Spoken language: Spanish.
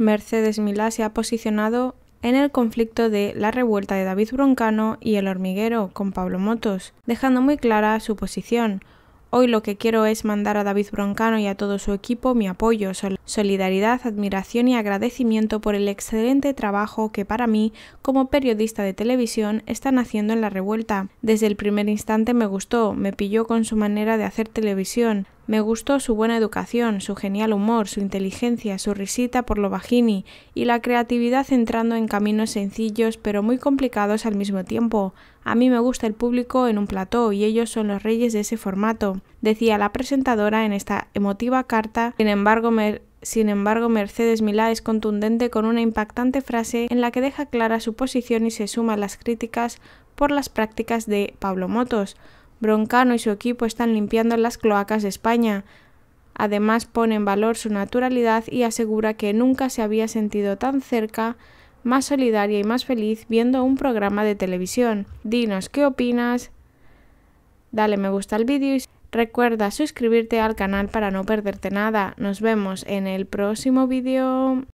Mercedes Milá se ha posicionado en el conflicto de la revuelta de David Broncano y el hormiguero con Pablo Motos, dejando muy clara su posición. Hoy lo que quiero es mandar a David Broncano y a todo su equipo mi apoyo, solidaridad, admiración y agradecimiento por el excelente trabajo que para mí, como periodista de televisión, están haciendo en la revuelta. Desde el primer instante me gustó, me pilló con su manera de hacer televisión, me gustó su buena educación, su genial humor, su inteligencia, su risita por lo bajini y la creatividad entrando en caminos sencillos pero muy complicados al mismo tiempo. A mí me gusta el público en un plató y ellos son los reyes de ese formato, decía la presentadora en esta emotiva carta. Sin embargo, sin embargo, Mercedes Milá es contundente con una impactante frase en la que deja clara su posición y se suma a las críticas por las prácticas de Pablo Motos. Broncano y su equipo están limpiando las cloacas de España. Además pone en valor su naturalidad y asegura que nunca se había sentido tan cerca, más solidaria y más feliz viendo un programa de televisión. Dinos qué opinas, dale me gusta al vídeo y recuerda suscribirte al canal para no perderte nada. Nos vemos en el próximo vídeo.